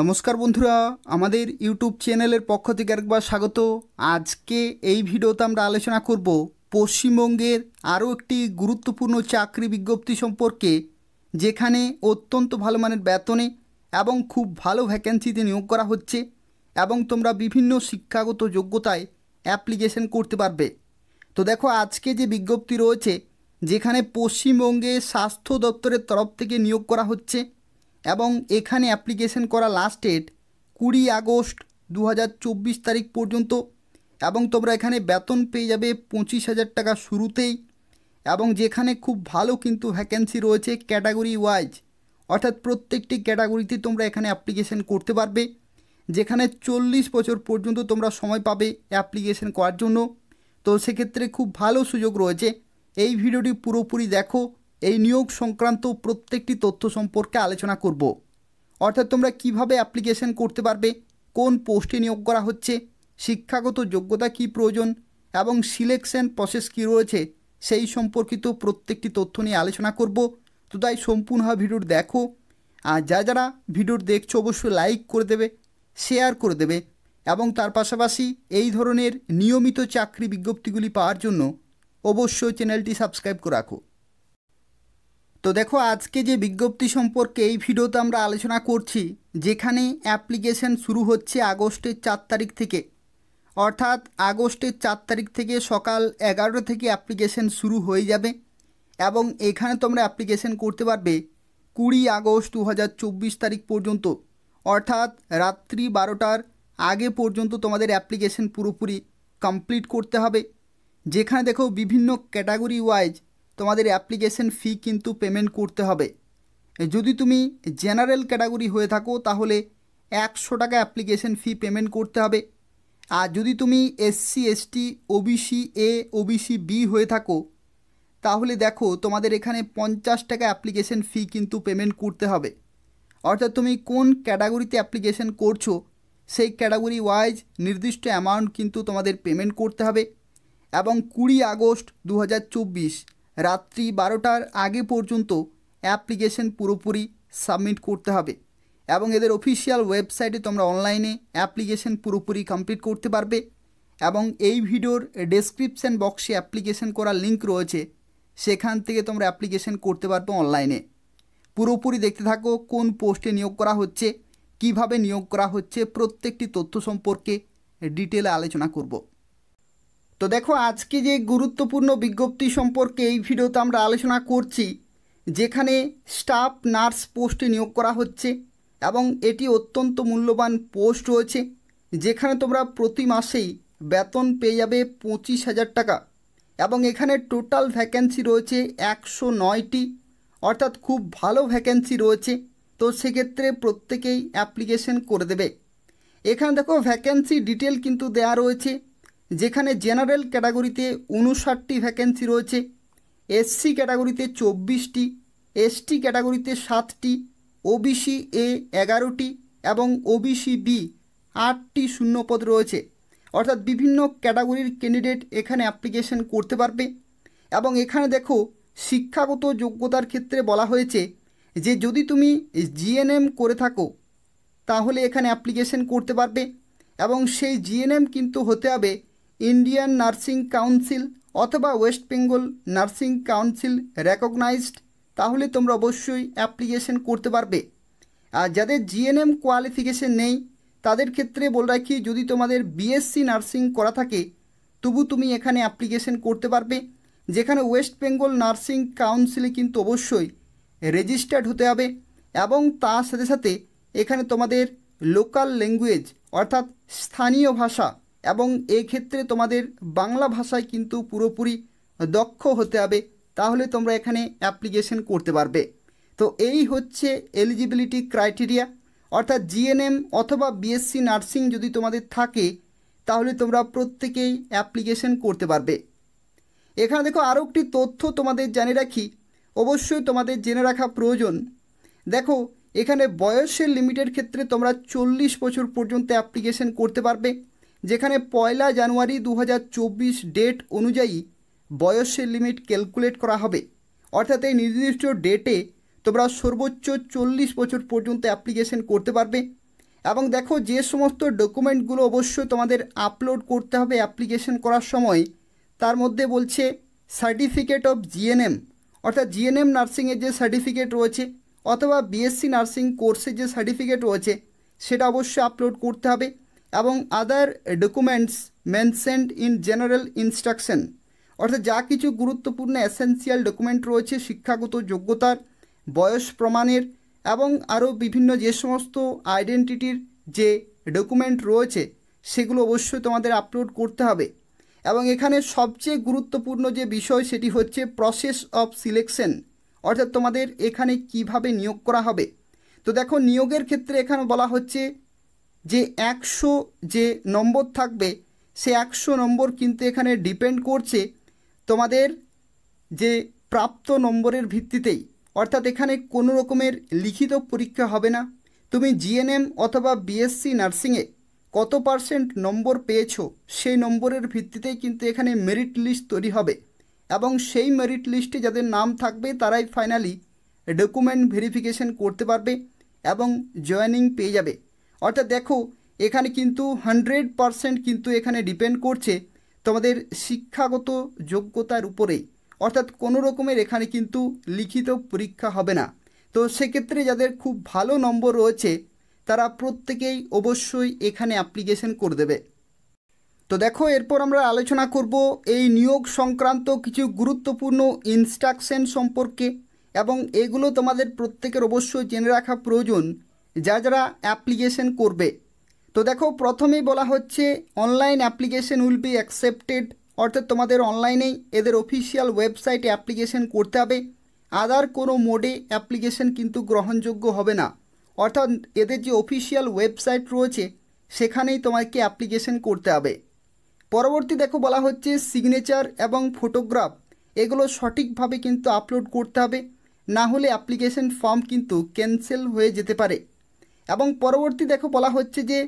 নমস্কার বন্ধুরা আমাদের ইউটিউব চ্যানেলের পক্ষ থেকে একবার স্বাগত আজকে এই ভিডিওতে আমরা আলোচনা করব পশ্চিমবঙ্গের আরও একটি গুরুত্বপূর্ণ চাকরি বিজ্ঞপ্তি সম্পর্কে যেখানে অত্যন্ত ভালো মানের বেতনে এবং খুব ভালো ভ্যাকেন্সিতে নিয়োগ করা হচ্ছে এবং তোমরা বিভিন্ন শিক্ষাগত যোগ্যতায় অ্যাপ্লিকেশন করতে পারবে তো দেখো আজকে যে বিজ্ঞপ্তি রয়েছে যেখানে পশ্চিমবঙ্গে স্বাস্থ্য দপ্তরের তরফ থেকে নিয়োগ করা হচ্ছে এবং এখানে অ্যাপ্লিকেশন করা লাস্ট ডেট কুড়ি আগস্ট দু তারিখ পর্যন্ত এবং তোমরা এখানে বেতন পেয়ে যাবে পঁচিশ হাজার টাকা শুরুতেই এবং যেখানে খুব ভালো কিন্তু ভ্যাকেন্সি রয়েছে ক্যাটাগরি ওয়াইজ অর্থাৎ প্রত্যেকটি ক্যাটাগরিতে তোমরা এখানে অ্যাপ্লিকেশন করতে পারবে যেখানে চল্লিশ বছর পর্যন্ত তোমরা সময় পাবে অ্যাপ্লিকেশন করার জন্য তো সেক্ষেত্রে খুব ভালো সুযোগ রয়েছে এই ভিডিওটি পুরোপুরি দেখো এই নিয়োগ সংক্রান্ত প্রত্যেকটি তথ্য সম্পর্কে আলোচনা করব অর্থাৎ তোমরা কিভাবে অ্যাপ্লিকেশন করতে পারবে কোন পোস্টে নিয়োগ করা হচ্ছে শিক্ষাগত যোগ্যতা কি প্রয়োজন এবং সিলেকশন প্রসেস কী রয়েছে সেই সম্পর্কিত প্রত্যেকটি তথ্য নিয়ে আলোচনা করব তো তাই সম্পূর্ণ ভিডিওর দেখো আর যারা যারা ভিডিওর দেখছো অবশ্যই লাইক করে দেবে শেয়ার করে দেবে এবং তার পাশাপাশি এই ধরনের নিয়মিত চাকরি বিজ্ঞপ্তিগুলি পাওয়ার জন্য অবশ্যই চ্যানেলটি সাবস্ক্রাইব করে রাখো তো দেখো আজকে যে বিজ্ঞপ্তি সম্পর্কে এই ভিডিওতে আমরা আলোচনা করছি যেখানে অ্যাপ্লিকেশন শুরু হচ্ছে আগস্টের চার তারিখ থেকে অর্থাৎ আগস্টের চার তারিখ থেকে সকাল এগারোটা থেকে অ্যাপ্লিকেশন শুরু হয়ে যাবে এবং এখানে তোমরা অ্যাপ্লিকেশন করতে পারবে কুড়ি আগস্ট দু তারিখ পর্যন্ত অর্থাৎ রাত্রি বারোটার আগে পর্যন্ত তোমাদের অ্যাপ্লিকেশন পুরোপুরি কমপ্লিট করতে হবে যেখানে দেখো বিভিন্ন ক্যাটাগরি ওয়াইজ তোমাদের অ্যাপ্লিকেশন ফি কিন্তু পেমেন্ট করতে হবে যদি তুমি জেনারেল ক্যাটাগরি হয়ে থাকো তাহলে একশো টাকা অ্যাপ্লিকেশন ফি পেমেন্ট করতে হবে আর যদি তুমি SC ST OBC A OBC B হয়ে থাকো তাহলে দেখো তোমাদের এখানে পঞ্চাশ টাকা অ্যাপ্লিকেশন ফি কিন্তু পেমেন্ট করতে হবে অর্থাৎ তুমি কোন ক্যাটাগরিতে অ্যাপ্লিকেশন করছো সেই ক্যাটাগরি ওয়াইজ নির্দিষ্ট অ্যামাউন্ট কিন্তু তোমাদের পেমেন্ট করতে হবে এবং কুড়ি আগস্ট দু রাত্রি বারোটার আগে পর্যন্ত অ্যাপ্লিকেশন পুরোপুরি সাবমিট করতে হবে এবং এদের অফিসিয়াল ওয়েবসাইটে তোমরা অনলাইনে অ্যাপ্লিকেশন পুরোপুরি কমপ্লিট করতে পারবে এবং এই ভিডিওর ডেসক্রিপশান বক্সে অ্যাপ্লিকেশন করার লিঙ্ক রয়েছে সেখান থেকে তোমরা অ্যাপ্লিকেশন করতে পারবে অনলাইনে পুরোপুরি দেখতে থাকো কোন পোস্টে নিয়োগ করা হচ্ছে কিভাবে নিয়োগ করা হচ্ছে প্রত্যেকটি তথ্য সম্পর্কে ডিটেলে আলোচনা করব তো দেখো আজকে যে গুরুত্বপূর্ণ বিজ্ঞপ্তি সম্পর্কে এই ভিডিওতে আমরা আলোচনা করছি যেখানে স্টাফ নার্স পোস্টে নিয়োগ করা হচ্ছে এবং এটি অত্যন্ত মূল্যবান পোস্ট রয়েছে যেখানে তোমরা প্রতি মাসেই বেতন পেয়ে যাবে পঁচিশ হাজার টাকা এবং এখানে টোটাল ভ্যাকেন্সি রয়েছে একশো নয়টি অর্থাৎ খুব ভালো ভ্যাকেন্সি রয়েছে তো সেক্ষেত্রে প্রত্যেকেই অ্যাপ্লিকেশন করে দেবে এখানে দেখো ভ্যাকেন্সি ডিটেল কিন্তু দেয়া রয়েছে যেখানে জেনারেল ক্যাটাগরিতে উনষাটটি ভ্যাকেন্সি রয়েছে এসসি ক্যাটাগরিতে চব্বিশটি এসটি ক্যাটাগরিতে সাতটি ওবিসি এ এগারোটি এবং ওবিসি বি আটটি শূন্যপদ রয়েছে অর্থাৎ বিভিন্ন ক্যাটাগরির ক্যান্ডিডেট এখানে অ্যাপ্লিকেশন করতে পারবে এবং এখানে দেখো শিক্ষাগত যোগ্যতার ক্ষেত্রে বলা হয়েছে যে যদি তুমি জিএনএম করে থাকো তাহলে এখানে অ্যাপ্লিকেশন করতে পারবে এবং সেই জিএনএম কিন্তু হতে হবে ইন্ডিয়ান নার্সিং কাউন্সিল অথবা West Bengal Nursing Council recognised তাহলে তোমরা অবশ্যই অ্যাপ্লিকেশন করতে পারবে আর যাদের জিএনএম কোয়ালিফিকেশন নেই তাদের ক্ষেত্রে বলে রাখি যদি তোমাদের বিএসসি নার্সিং করা থাকে তবু তুমি এখানে অ্যাপ্লিকেশন করতে পারবে যেখানে ওয়েস্ট বেঙ্গল নার্সিং কাউন্সিলে কিন্তু অবশ্যই রেজিস্টার্ড হতে হবে এবং তার সাথে সাথে এখানে তোমাদের লোকাল ল্যাঙ্গুয়েজ অর্থাৎ স্থানীয় ভাষা এবং এই ক্ষেত্রে তোমাদের বাংলা ভাষায় কিন্তু পুরোপুরি দক্ষ হতে হবে তাহলে তোমরা এখানে অ্যাপ্লিকেশন করতে পারবে তো এই হচ্ছে এলিজিবিলিটি ক্রাইটেরিয়া অর্থাৎ জিএনএম অথবা বিএসসি নার্সিং যদি তোমাদের থাকে তাহলে তোমরা প্রত্যেকেই অ্যাপ্লিকেশন করতে পারবে এখানে দেখো আরও একটি তথ্য তোমাদের জানে রাখি অবশ্যই তোমাদের জেনে রাখা প্রয়োজন দেখো এখানে বয়সের লিমিটের ক্ষেত্রে তোমরা চল্লিশ বছর পর্যন্ত অ্যাপ্লিকেশন করতে পারবে যেখানে পয়লা জানুয়ারি দু ডেট অনুযায়ী বয়সের লিমিট ক্যালকুলেট করা হবে অর্থাৎ এই নির্দিষ্ট ডেটে তোমরা সর্বোচ্চ চল্লিশ বছর পর্যন্ত অ্যাপ্লিকেশন করতে পারবে এবং দেখো যে সমস্ত ডকুমেন্টগুলো অবশ্যই তোমাদের আপলোড করতে হবে অ্যাপ্লিকেশন করার সময় তার মধ্যে বলছে সার্টিফিকেট অফ জিএনএম অর্থাৎ জিএনএম নার্সিংয়ের যে সার্টিফিকেট রয়েছে অথবা বিএসসি নার্সিং কোর্সের যে সার্টিফিকেট রয়েছে সেটা অবশ্যই আপলোড করতে হবে এবং other documents mentioned in general instruction অর্থাৎ যা কিছু গুরুত্বপূর্ণ এসেন্সিয়াল ডকুমেন্ট রয়েছে শিক্ষাগত যোগ্যতার বয়স প্রমাণের এবং আরও বিভিন্ন যে সমস্ত আইডেন্টিটির যে ডকুমেন্ট রয়েছে সেগুলো অবশ্যই তোমাদের আপলোড করতে হবে এবং এখানে সবচেয়ে গুরুত্বপূর্ণ যে বিষয় সেটি হচ্ছে প্রসেস অফ সিলেকশন অর্থাৎ তোমাদের এখানে কিভাবে নিয়োগ করা হবে তো দেখো নিয়োগের ক্ষেত্রে এখানে বলা হচ্ছে যে একশো যে নম্বর থাকবে সে একশো নম্বর কিন্তু এখানে ডিপেন্ড করছে তোমাদের যে প্রাপ্ত নম্বরের ভিত্তিতেই অর্থাৎ এখানে কোনো রকমের লিখিত পরীক্ষা হবে না তুমি জিএনএম অথবা বিএসসি নার্সিংয়ে কত পার্সেন্ট নম্বর পেয়েছো সেই নম্বরের ভিত্তিতেই কিন্তু এখানে মেরিট লিস্ট তৈরি হবে এবং সেই মেরিট লিস্টে যাদের নাম থাকবে তারাই ফাইনালি ডকুমেন্ট ভেরিফিকেশন করতে পারবে এবং জয়েনিং পেয়ে যাবে অর্থাৎ দেখো এখানে কিন্তু হান্ড্রেড পারসেন্ট কিন্তু এখানে ডিপেন্ড করছে তোমাদের শিক্ষাগত যোগ্যতার উপরেই অর্থাৎ কোনো রকমের এখানে কিন্তু লিখিত পরীক্ষা হবে না তো সেক্ষেত্রে যাদের খুব ভালো নম্বর রয়েছে তারা প্রত্যেকেই অবশ্যই এখানে অ্যাপ্লিকেশন করে দেবে তো দেখো এরপর আমরা আলোচনা করব এই নিয়োগ সংক্রান্ত কিছু গুরুত্বপূর্ণ ইনস্ট্রাকশন সম্পর্কে এবং এগুলো তোমাদের প্রত্যেকের অবশ্যই জেনে রাখা প্রয়োজন যা যারা অ্যাপ্লিকেশন করবে তো দেখো প্রথমেই বলা হচ্ছে online application will be accepted অর্থাৎ তোমাদের অনলাইনেই এদের অফিসিয়াল ওয়েবসাইটে অ্যাপ্লিকেশন করতে হবে আদার কোনো মোডে অ্যাপ্লিকেশন কিন্তু গ্রহণযোগ্য হবে না অর্থাৎ এদের যে অফিসিয়াল ওয়েবসাইট রয়েছে সেখানেই তোমাকে অ্যাপ্লিকেশন করতে হবে পরবর্তী দেখো বলা হচ্ছে সিগনেচার এবং ফটোগ্রাফ এগুলো সঠিকভাবে কিন্তু আপলোড করতে হবে না হলে অ্যাপ্লিকেশন ফর্ম কিন্তু ক্যান্সেল হয়ে যেতে পারে এবং পরবর্তী দেখো বলা হচ্ছে যে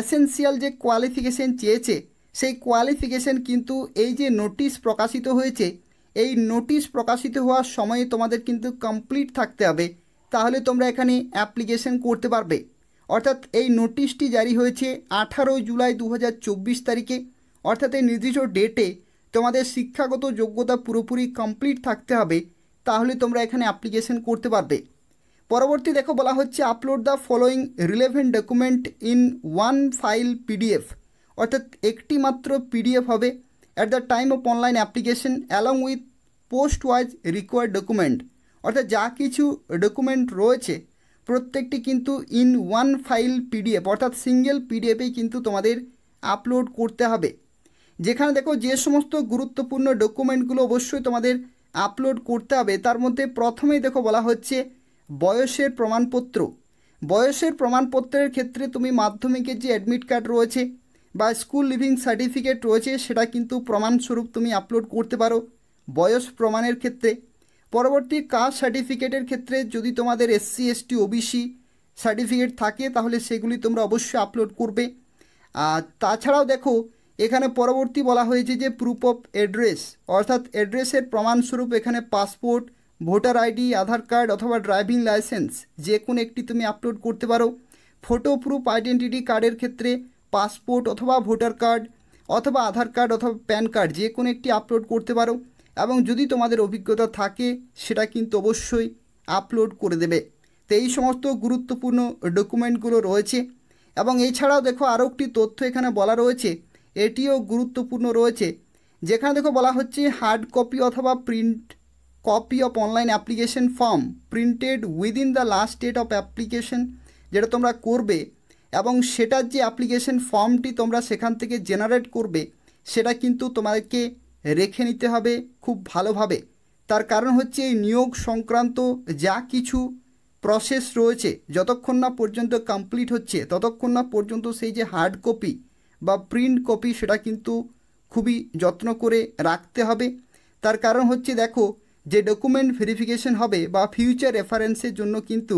এসেন্সিয়াল যে কোয়ালিফিকেশন চেয়েছে সেই কোয়ালিফিকেশন কিন্তু এই যে নোটিশ প্রকাশিত হয়েছে এই নোটিশ প্রকাশিত হওয়ার সময়ে তোমাদের কিন্তু কমপ্লিট থাকতে হবে তাহলে তোমরা এখানে অ্যাপ্লিকেশন করতে পারবে অর্থাৎ এই নোটিশটি জারি হয়েছে আঠারো জুলাই দু তারিখে অর্থাৎ এই নির্দিষ্ট ডেটে তোমাদের শিক্ষাগত যোগ্যতা পুরোপুরি কমপ্লিট থাকতে হবে তাহলে তোমরা এখানে অ্যাপ্লিকেশন করতে পারবে পরবর্তী দেখো বলা হচ্ছে upload the following relevant document in one file PDF অর্থাৎ একটি মাত্র পিডিএফ হবে at the time of online application along with post wise required document অর্থাৎ যা কিছু ডকুমেন্ট রয়েছে প্রত্যেকটি কিন্তু ইন ওয়ান ফাইল পিডিএফ অর্থাৎ সিঙ্গেল পিডিএফেই কিন্তু তোমাদের আপলোড করতে হবে যেখানে দেখো যে সমস্ত গুরুত্বপূর্ণ ডকুমেন্টগুলো অবশ্যই তোমাদের আপলোড করতে হবে তার মধ্যে প্রথমেই দেখো বলা হচ্ছে বয়সের প্রমাণপত্র বয়সের প্রমাণপত্রের ক্ষেত্রে তুমি মাধ্যমিকের যে অ্যাডমিট কার্ড রয়েছে বা স্কুল লিভিং সার্টিফিকেট রয়েছে সেটা কিন্তু প্রমাণস্বরূপ তুমি আপলোড করতে পারো বয়স প্রমাণের ক্ষেত্রে পরবর্তী কাস্ট সার্টিফিকেটের ক্ষেত্রে যদি তোমাদের এসসি এসটি ওবিসি সার্টিফিকেট থাকে তাহলে সেগুলি তোমরা অবশ্যই আপলোড করবে আর তাছাড়াও দেখো এখানে পরবর্তী বলা হয়েছে যে প্রুফ অফ অ্যাড্রেস অর্থাৎ অ্যাড্রেসের প্রমাণস্বরূপ এখানে passport voter ID Aadhaar card অথবা ড্রাইভিং লাইসেন্স যে কোনো একটি তুমি আপলোড করতে পারো ফটো প্রুফ আইডেন্টিটি কার্ডের ক্ষেত্রে পাসপোর্ট অথবা ভোটার কার্ড অথবা আধার কার্ড অথবা প্যান কার্ড যে কোনো একটি আপলোড করতে পারো এবং যদি তোমাদের অভিজ্ঞতা থাকে সেটা কিন্তু অবশ্যই আপলোড করে দেবে তো এই সমস্ত গুরুত্বপূর্ণ ডকুমেন্টগুলো রয়েছে এবং এছাড়াও দেখো আরও একটি তথ্য এখানে বলা রয়েছে এটিও গুরুত্বপূর্ণ রয়েছে যেখানে দেখো বলা হচ্ছে হার্ড কপি অথবা print copy of online application form printed within the last date of application যেটা তোমরা করবে এবং সেটার যে অ্যাপ্লিকেশন ফর্মটি তোমরা সেখান থেকে জেনারেট করবে সেটা কিন্তু তোমাদেরকে রেখে নিতে হবে খুব ভালোভাবে তার কারণ হচ্ছে এই নিয়োগ সংক্রান্ত যা কিছু প্রসেস রয়েছে যতক্ষণ না পর্যন্ত কমপ্লিট হচ্ছে ততক্ষণ না পর্যন্ত সেই যে হার্ড কপি বা প্রিন্ট কপি সেটা কিন্তু খুবই যত্ন করে রাখতে হবে তার কারণ হচ্ছে দেখো যে ডকুমেন্ট ভেরিফিকেশন হবে বা ফিউচার রেফারেন্সের জন্য কিন্তু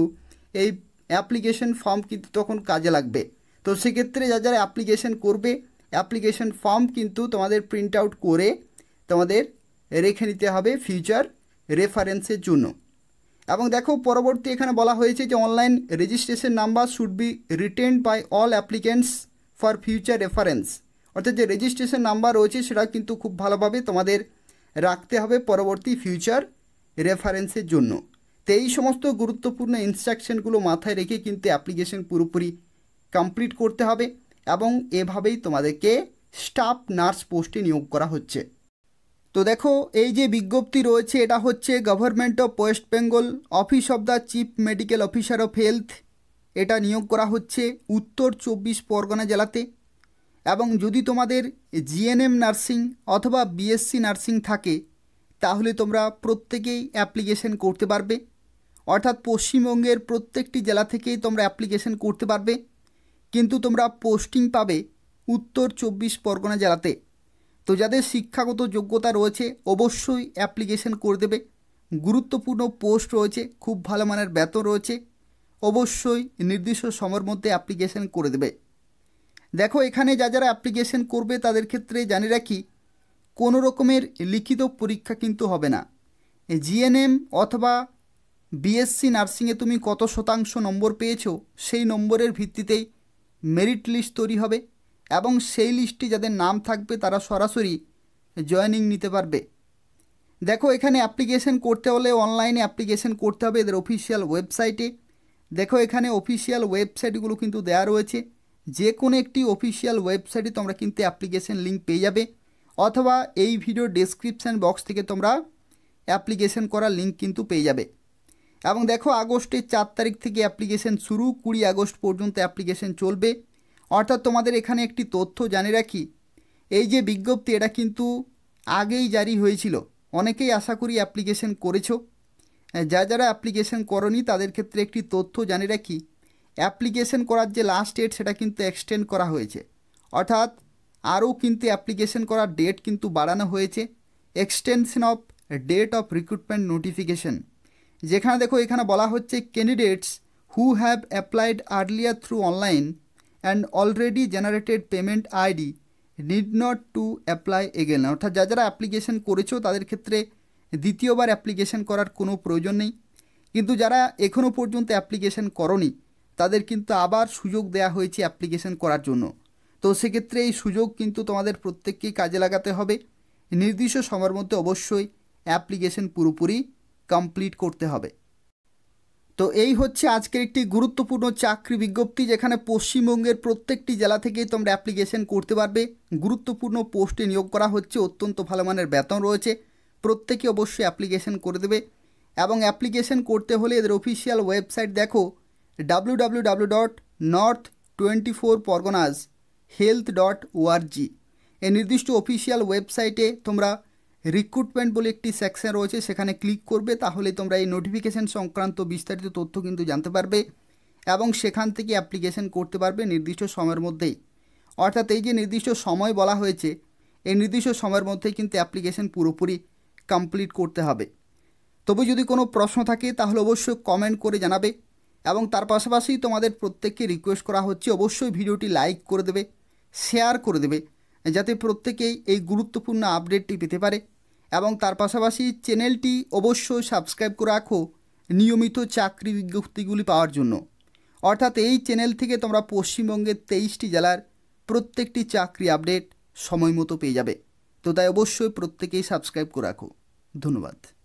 এই অ্যাপ্লিকেশন ফর্ম কিন্তু তখন কাজে লাগবে তো সেক্ষেত্রে যা যারা অ্যাপ্লিকেশন করবে অ্যাপ্লিকেশন ফর্ম কিন্তু তোমাদের প্রিন্ট আউট করে তোমাদের রেখে নিতে হবে ফিউচার রেফারেন্সের জন্য এবং দেখো পরবর্তী এখানে বলা হয়েছে যে online registration number should be written by all applicants for future reference অর্থাৎ যে রেজিস্ট্রেশন নাম্বার রয়েছে সেটা কিন্তু খুব ভালোভাবে তোমাদের রাখতে হবে পরবর্তী ফিউচার রেফারেন্সের জন্য তো এই সমস্ত গুরুত্বপূর্ণ ইনস্ট্রাকশনগুলো মাথায় রেখে কিন্তু অ্যাপ্লিকেশন পুরোপুরি কমপ্লিট করতে হবে এবং এভাবেই তোমাদেরকে স্টাফ নার্স পোস্টে নিয়োগ করা হচ্ছে তো দেখো এই যে বিজ্ঞপ্তি রয়েছে এটা হচ্ছে government of West Bengal office of the chief medical officer of health এটা নিয়োগ করা হচ্ছে উত্তর চব্বিশ পরগনা জেলাতে এবং যদি তোমাদের জিএনএম নার্সিং অথবা বিএসসি নার্সিং থাকে তাহলে তোমরা প্রত্যেকেই অ্যাপ্লিকেশন করতে পারবে অর্থাৎ পশ্চিমবঙ্গের প্রত্যেকটি জেলা থেকেই তোমরা অ্যাপ্লিকেশন করতে পারবে কিন্তু তোমরা পোস্টিং পাবে উত্তর চব্বিশ পরগনা জেলাতে তো যাদের শিক্ষাগত যোগ্যতা রয়েছে অবশ্যই অ্যাপ্লিকেশন করে দেবে গুরুত্বপূর্ণ পোস্ট রয়েছে খুব ভালো মানের বেতন রয়েছে অবশ্যই নির্দিষ্ট সময়ের মধ্যে অ্যাপ্লিকেশন করে দেবে দেখো এখানে যা যারা অ্যাপ্লিকেশন করবে তাদের ক্ষেত্রে জানি রাখি কোনো রকমের লিখিত পরীক্ষা কিন্তু হবে না জিএনএম অথবা বিএসসি নার্সিংয়ে তুমি কত শতাংশ নম্বর পেয়েছো সেই নম্বরের ভিত্তিতেই মেরিট লিস্ট তৈরি হবে এবং সেই লিস্টে যাদের নাম থাকবে তারা সরাসরি জয়নিং নিতে পারবে দেখো এখানে অ্যাপ্লিকেশন করতে হলে অনলাইনে অ্যাপ্লিকেশন করতে হবে এদের অফিসিয়াল ওয়েবসাইটে দেখো এখানে অফিসিয়াল ওয়েবসাইটগুলো কিন্তু দেয়া রয়েছে যে কোনো একটি অফিসিয়াল ওয়েবসাইটে তোমরা কিন্তু অ্যাপ্লিকেশন লিঙ্ক পেয়ে যাবে অথবা এই ভিডিও ডেসক্রিপশান বক্স থেকে তোমরা অ্যাপ্লিকেশন করার লিঙ্ক কিন্তু পেয়ে যাবে এবং দেখো আগস্টের চার তারিখ থেকে অ্যাপ্লিকেশন শুরু কুড়ি আগস্ট পর্যন্ত অ্যাপ্লিকেশন চলবে অর্থাৎ তোমাদের এখানে একটি তথ্য জানিয়ে রাখি এই যে বিজ্ঞপ্তি এটা কিন্তু আগেই জারি হয়েছিল অনেকেই আশা করি অ্যাপ্লিকেশন করেছো হ্যাঁ, যা যারা অ্যাপ্লিকেশন করনি তাদের ক্ষেত্রে একটি তথ্য জানিয়ে রাখি অ্যাপ্লিকেশন করার যে লাস্ট ডেট সেটা কিন্তু এক্সটেন্ড করা হয়েছে অর্থাৎ আরও কিন্তু অ্যাপ্লিকেশন করার ডেট কিন্তু বাড়ানো হয়েছে extension of date of recruitment notification যেখানে দেখো এখানে বলা হচ্ছে candidates who have applied earlier through online and already generated payment ID need not to apply again অর্থাৎ যা যারা অ্যাপ্লিকেশন করেছো তাদের ক্ষেত্রে দ্বিতীয়বার অ্যাপ্লিকেশন করার কোনো প্রয়োজন নেই কিন্তু যারা এখনও পর্যন্ত অ্যাপ্লিকেশন করনি তাদের কিন্তু আবার সুযোগ দেয়া হয়েছে অ্যাপ্লিকেশন করার জন্য তো সেক্ষেত্রে এই সুযোগ কিন্তু তোমাদের প্রত্যেককেই কাজে লাগাতে হবে নির্দিষ্ট সময়ের মধ্যে অবশ্যই অ্যাপ্লিকেশন পুরোপুরি কমপ্লিট করতে হবে তো এই হচ্ছে আজকের একটি গুরুত্বপূর্ণ চাকরি বিজ্ঞপ্তি যেখানে পশ্চিমবঙ্গের প্রত্যেকটি জেলা থেকেই তোমরা অ্যাপ্লিকেশন করতে পারবে গুরুত্বপূর্ণ পোস্টে নিয়োগ করা হচ্ছে অত্যন্ত ভালো মানের বেতন রয়েছে প্রত্যেকে অবশ্যই অ্যাপ্লিকেশন করে দেবে এবং অ্যাপ্লিকেশন করতে হলে এদের অফিসিয়াল ওয়েবসাইট দেখো W dot north twenty four Parganas health dot org এই নির্দিষ্ট অফিসিয়াল ওয়েবসাইটে তোমরা রিক্রুটমেন্ট বলে একটি সেকশন রয়েছে সেখানে ক্লিক করবে তাহলে তোমরা এই নোটিফিকেশান সংক্রান্ত বিস্তারিত তথ্য কিন্তু জানতে পারবে এবং সেখান থেকে অ্যাপ্লিকেশন করতে পারবে নির্দিষ্ট সময়ের মধ্যেই অর্থাৎ এই যে নির্দিষ্ট সময় বলা হয়েছে এই নির্দিষ্ট সময়ের মধ্যেই কিন্তু অ্যাপ্লিকেশন পুরোপুরি কমপ্লিট করতে হবে তবু যদি কোনো প্রশ্ন থাকে তাহলে অবশ্যই কমেন্ট করে জানাবে এবং তার পাশাপাশি তোমাদের প্রত্যেককে রিকোয়েস্ট করা হচ্ছে অবশ্যই ভিডিওটি লাইক করে দেবে শেয়ার করে দেবে যাতে প্রত্যেকেই এই গুরুত্বপূর্ণ আপডেটটি পেতে পারে এবং তার পাশাপাশি চ্যানেলটি অবশ্যই সাবস্ক্রাইব করে রাখো নিয়মিত চাকরি বিজ্ঞপ্তিগুলি পাওয়ার জন্য অর্থাৎ এই চ্যানেল থেকে তোমরা পশ্চিমবঙ্গের তেইশটি জেলার প্রত্যেকটি চাকরি আপডেট সময় মতো পেয়ে যাবে তো তাই অবশ্যই প্রত্যেকেই সাবস্ক্রাইব করে রাখো ধন্যবাদ